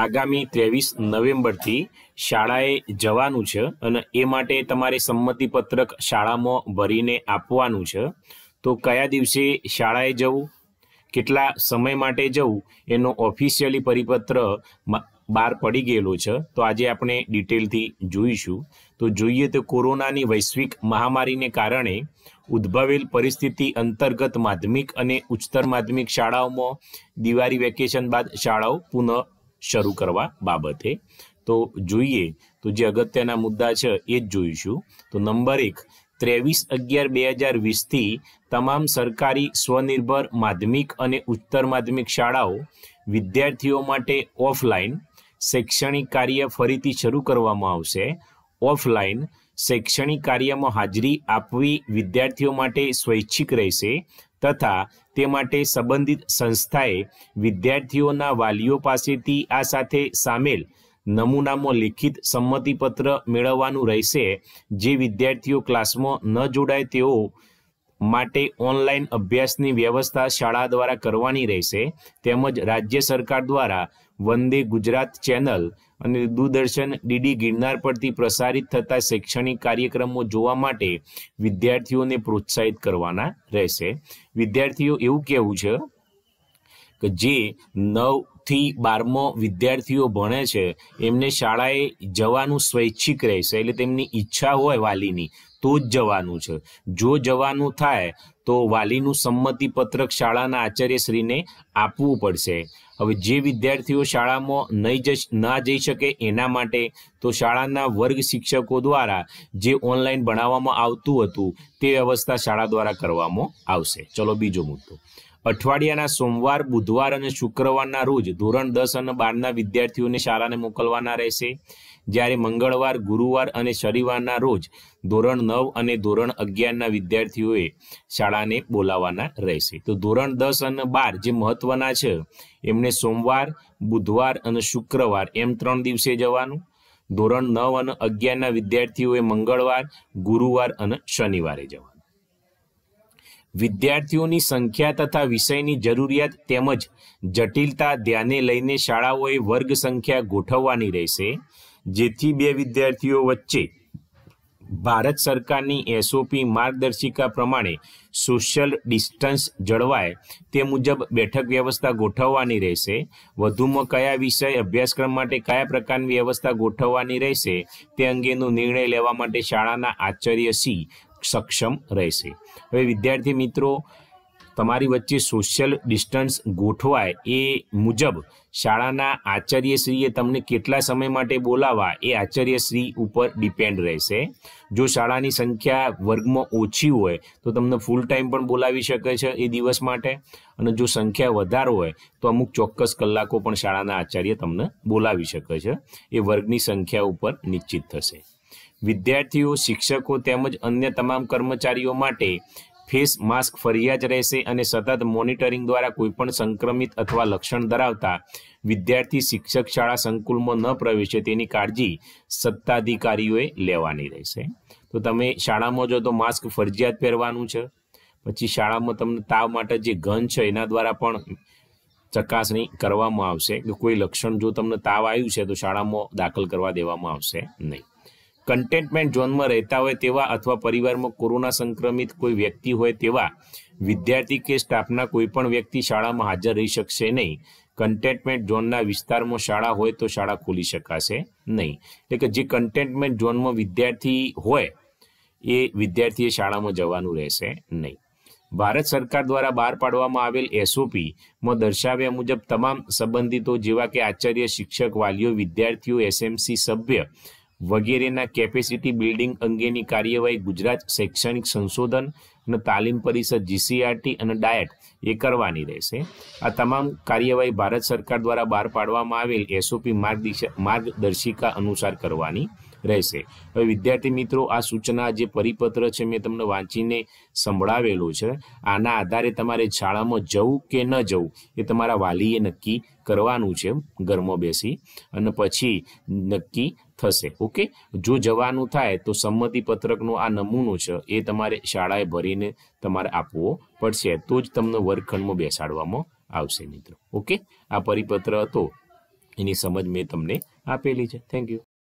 આગામી ત્રેવીસ નવેમ્બરથી શાળાએ જવાનું છે અને એ માટે તમારે સંમતિપત્રક શાળામાં ભરીને આપવાનું છે તો કયા દિવસે શાળાએ જવું કેટલા સમય માટે જવું એનો ઓફિશિયલી પરિપત્ર બહાર પડી ગયેલો છે તો આજે આપણે ડિટેલથી જોઈશું તો જોઈએ તો કોરોનાની વૈશ્વિક મહામારીને કારણે ઉદ્ભવેલ પરિસ્થિતિ અંતર્ગત માધ્યમિક અને ઉચ્ચતર માધ્યમિક શાળાઓમાં દિવાળી વેકેશન બાદ શાળાઓ પુનઃ શરૂ કરવા બાબતે તો જોઈએ તો જે અગત્યના મુદ્દા છે એ જ જોઈશું તો નંબર એક ત્રેવીસ અગિયાર બે હજાર વીસથી તમામ સરકારી સ્વનિર્ભર માધ્યમિક અને ઉત્તર માધ્યમિક શાળાઓ વિદ્યાર્થીઓ માટે ઓફલાઈન શૈક્ષણિક કાર્ય ફરીથી શરૂ કરવામાં આવશે ઓફલાઈન શૈક્ષણિક કાર્યમાં હાજરી આપવી વિદ્યાર્થીઓ માટે સ્વૈચ્છિક રહેશે તથા તે માટે સંબંધિત સંસ્થાએ વિદ્યાર્થીઓના વાલીઓ પાસેથી આ સાથે સામેલ નમૂનામાં લિખિત સંમતિપત્ર મેળવવાનું રહેશે જે વિદ્યાર્થીઓ ક્લાસમાં ન જોડાય તેઓ માટે ઓનલાઈન અભ્યાસની વ્યવસ્થા શાળા દ્વારા કરવાની રહેશે તેમજ રાજ્ય સરકાર દ્વારા વંદે ગુજરાત ચેનલ અને દૂરદર્શન ડીડી ગિરનાર પરથી પ્રસારિત થતા શૈક્ષણિક કાર્યક્રમો જોવા માટે વિદ્યાર્થીઓને પ્રોત્સાહિત કરવાના રહેશે વિદ્યાર્થીઓ એવું કહેવું છે કે જે નવ થી બારમો વિદ્યાર્થીઓ ભણે છે એમને શાળાએ જવાનું સ્વૈચ્છિક રહેશે એટલે તેમની ઈચ્છા હોય વાલીની તો જ જવાનું છે જો જવાનું થાય તો વાલીનું સંમતિ પત્રક શાળાના આચાર્યશ્રીને આપવું પડશે હવે જે વિદ્યાર્થીઓ શાળામાં નહીં જ ના જઈ શકે એના માટે તો શાળાના વર્ગ શિક્ષકો દ્વારા જે ઓનલાઈન ભણાવવામાં આવતું હતું તે વ્યવસ્થા શાળા દ્વારા કરવામાં આવશે ચલો બીજો મુદ્દો અઠવાડિયાના સોમવાર બુધવાર અને શુક્રવારના રોજ ધોરણ દસ અને બારના વિદ્યાર્થીઓને શાળાને મોકલવાના રહેશે જ્યારે મંગળવાર ગુરુવાર અને શનિવારના રોજ ધોરણ નવ અને ધોરણ અગિયારના વિદ્યાર્થીઓએ શાળાને બોલાવવાના રહેશે તો ધોરણ દસ અને બાર જે મહત્વના છે એમને સોમવાર બુધવાર અને શુક્રવાર એમ ત્રણ દિવસે જવાનું ધોરણ નવ અને અગિયારના વિદ્યાર્થીઓએ મંગળવાર ગુરુવાર અને શનિવારે જવાનું વિદ્યાર્થીઓની સંખ્યા તથા વિષયની જરૂરિયાત તેમજ જટિલતા ધ્યાને લઈને શાળાઓએ વર્ગ સંખ્યા ગોઠવવાની રહેશે જેથી બે વિદ્યાર્થીઓ વચ્ચે ભારત સરકારની એસઓપી માર્ગદર્શિકા પ્રમાણે સોશિયલ ડિસ્ટન્સ જળવાય તે મુજબ બેઠક વ્યવસ્થા ગોઠવવાની રહેશે વધુમાં કયા વિષય અભ્યાસક્રમ માટે કયા પ્રકારની વ્યવસ્થા ગોઠવવાની રહેશે તે અંગેનો નિર્ણય લેવા માટે શાળાના આચાર્ય સી સક્ષમ રહેશે હવે વિદ્યાર્થી મિત્રો તમારી વચ્ચે સોશિયલ ડિસ્ટન્સ ગોઠવાય એ મુજબ શાળાના આચાર્યશ્રીએ તમને કેટલા સમય માટે બોલાવવા એ આચાર્યશ્રી ઉપર ડિપેન્ડ રહેશે જો શાળાની સંખ્યા વર્ગમાં ઓછી હોય તો તમને ફૂલ ટાઈમ પણ બોલાવી શકે છે એ દિવસ માટે અને જો સંખ્યા વધારે હોય તો અમુક ચોક્કસ કલાકો પણ શાળાના આચાર્ય તમને બોલાવી શકે છે એ વર્ગની સંખ્યા ઉપર નિશ્ચિત થશે વિદ્યાર્થીઓ શિક્ષકો તેમજ અન્ય તમામ કર્મચારીઓ માટે ફેસ માસ્ક ફરિયાજ રહેશે અને સતત મોનિટરિંગ દ્વારા કોઈપણ સંક્રમિત અથવા લક્ષણ ધરાવતા વિદ્યાર્થી શિક્ષક શાળા સંકુલમાં ન પ્રવેશે તેની કાળજી સત્તાધિકારીઓએ લેવાની રહેશે તો તમે શાળામાં જો તો માસ્ક ફરજિયાત પહેરવાનું છે પછી શાળામાં તમને તાવ માટે જે ગન છે એના દ્વારા પણ ચકાસણી કરવામાં આવશે કે કોઈ લક્ષણ જો તમને તાવ આવ્યું છે તો શાળામાં દાખલ કરવા દેવામાં આવશે નહીં કન્ટેનમેન્ટ ઝોનમાં રહેતા હોય તેવા અથવા પરિવારમાં કોરોના સંક્રમિત કોઈ વ્યક્તિ હોય તેવા વિદ્યાર્થી કે સ્ટાફના કોઈ પણ વ્યક્તિ શાળામાં હાજર રહી શકશે નહીં કન્ટેનમેન્ટ ઝોનના વિસ્તારમાં શાળા હોય તો શાળા ખોલી શકાશે નહીં એટલે કે જે કન્ટેનમેન્ટ ઝોનમાં વિદ્યાર્થી હોય એ વિદ્યાર્થીએ શાળામાં જવાનું રહેશે નહીં ભારત સરકાર દ્વારા બહાર પાડવામાં આવેલ એસઓપીમાં દર્શાવ્યા મુજબ તમામ સંબંધિતો જેવા કે આચાર્ય શિક્ષક વાલીઓ વિદ્યાર્થીઓ એસએમસી સભ્ય વગેરેના કેપેસિટી બિલ્ડિંગ અંગેની કાર્યવાહી ગુજરાત શૈક્ષણિક સંશોધન અને તાલીમ પરિષદ જીસીઆરટી અને ડાયટ એ કરવાની રહેશે આ તમામ કાર્યવાહી ભારત સરકાર દ્વારા બહાર પાડવામાં આવેલ એસઓપી માર્ગદર્શિકા અનુસાર કરવાની રહેશે હવે વિદ્યાર્થી મિત્રો આ સૂચના જે પરિપત્ર છે મેં તમને વાંચીને સંભળાવેલું છે આના આધારે તમારે શાળામાં જવું કે ન જવું એ તમારા વાલીએ નક્કી કરવાનું છે ઘરમાં બેસી અને પછી નક્કી થશે ઓકે જો જવાનું થાય તો સંમતિ પત્રકનો આ નમૂનો છે એ તમારે શાળાએ ભરીને તમારે આપવો પડશે તો જ તમને વર્ગખંડમાં બેસાડવામાં આવશે મિત્રો ઓકે આ પરિપત્ર હતો એની સમજ મેં તમને આપેલી છે થેન્ક યુ